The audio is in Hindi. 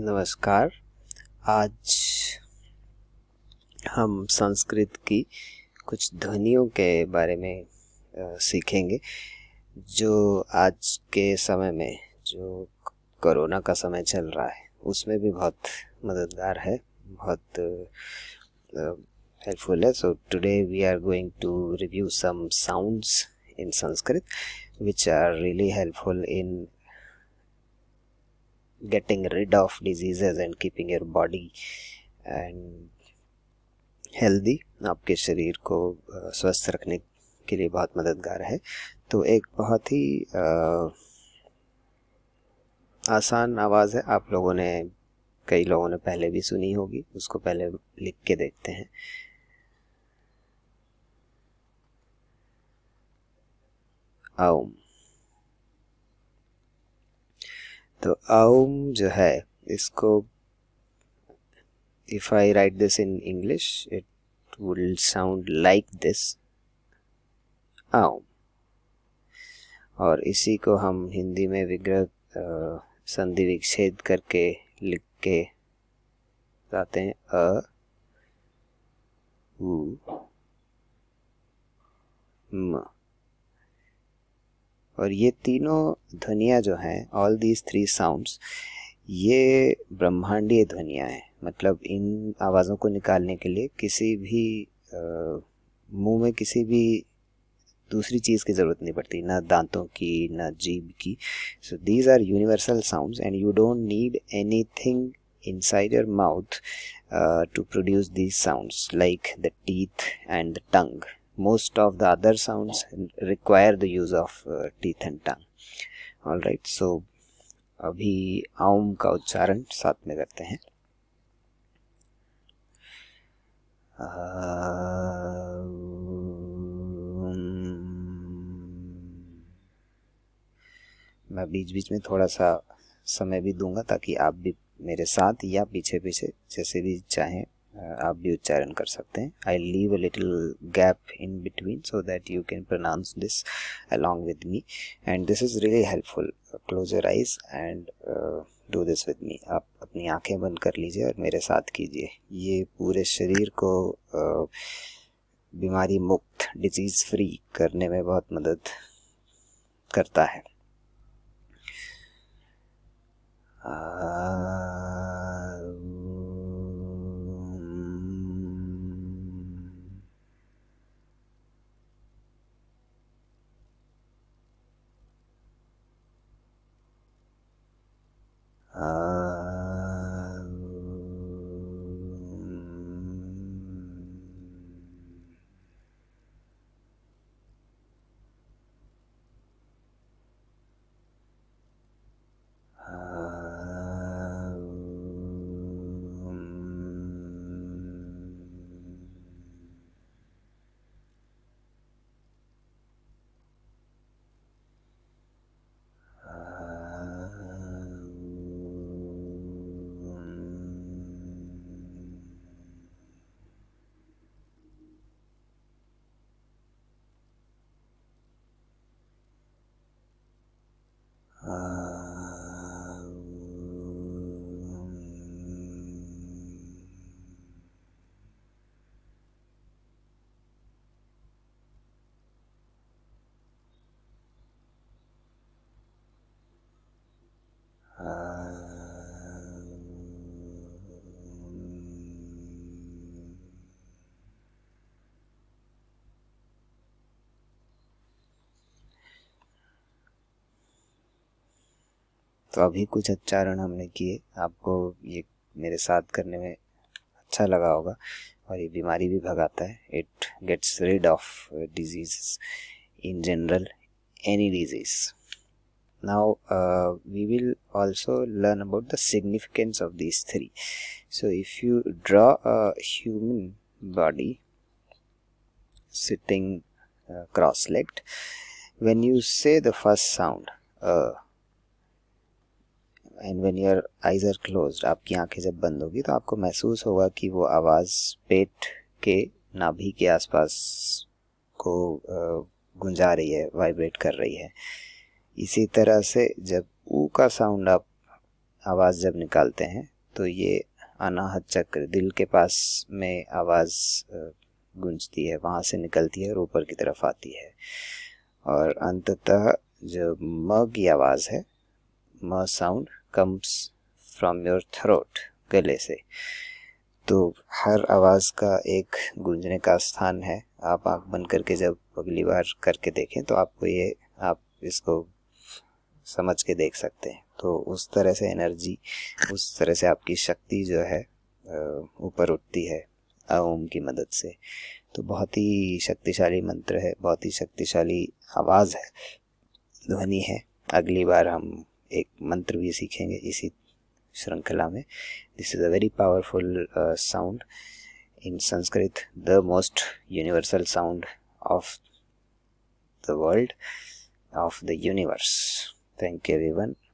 नमस्कार आज हम संस्कृत की कुछ ध्वनियों के बारे में सीखेंगे जो आज के समय में जो कोरोना का समय चल रहा है उसमें भी बहुत मददगार है बहुत हेल्पफुल है so today we are going to review some sounds in Sanskrit which are really helpful in getting rid of diseases and keeping your body and healthy आपके शरीर को स्वस्थ रखने के लिए बहुत मददगार है तो एक बहुत ही आसान आवाज़ है आप लोगों ने कई लोगों ने पहले भी सुनी होगी उसको पहले लिख के देखते हैं ओम तो ओम जो है इसको if I write this in English it will sound like this आम और इसी को हम हिंदी में विग्रह संधि विच्छेद करके लिख के जाते हैं अ उ म और ये तीनों ध्वनियाँ जो हैं ऑल दीज थ्री साउंड्स ये ब्रह्मांडीय ध्वनियाँ हैं मतलब इन आवाज़ों को निकालने के लिए किसी भी मुंह में किसी भी दूसरी चीज़ की ज़रूरत नहीं पड़ती ना दांतों की ना जीभ की so these are universal sounds and you don't need anything inside your mouth to produce these sound like the teeth and the the most of the other sounds require the use of uh, teeth and tongue all right so अभी आम का उच्चारण साथ में करते हैं मैं बीच बीच में थोड़ा सा समय भी दूंगा ताकि आप भी मेरे साथ या पीछे पीछे जैसे भी चाहें Uh, आप भी उच्चारण कर सकते हैं I leave a little gap in between so that you can pronounce this along with me and this is really helpful close your eyes and do this with me आप अपनी आंखें बंद कर लीजिए और मेरे साथ कीजिए ये पूरे शरीर को uh, बीमारी मुक्त डिजीज़ फ्री करने में बहुत मदद करता है uh, तो अभी कुछ उच्चारण हमने किए आपको ये मेरे साथ करने में अच्छा लगा होगा और ये बीमारी भी भगाता है it gets rid of disease in general any disease now we will also learn about the significance of this three so if you draw a human body sitting cross legged when you say the first sound and when your eyes are close आपकी आंखें जब बंद होगी तो आपको महसूस होगा कि वो आवाज़ पेट के नाभि के आसपास को गुंजा रही है वाइब्रेट कर रही है इसी तरह से जब ऊ का साउंड आप आवाज़ जब निकालते हैं तो ये अनाहत चक्र दिल के पास में आवाज़ गूंजती है वहाँ से निकलती है और ऊपर की तरफ आती है और अंततः जो म की आवाज़ है म sound comes from your throat गले से तो हर आवाज़ का एक गूंजने का स्थान है आप आँख बंद करके जब अगली बार करके देखें तो आपको ये आप इसको समझ के देख सकते हैं तो उस तरह से एनर्जी उस तरह से आपकी शक्ति जो है ऊपर उठती है ओम की मदद से तो बहुत ही शक्तिशाली मंत्र है बहुत ही शक्तिशाली आवाज़ है ध्वनि है अगली बार हम एक मंत्र भी सीखेंगे इसी श्रृंखला में this is a very powerful sound in Sanskrit the most universal sound of the world of the universe thank you everyone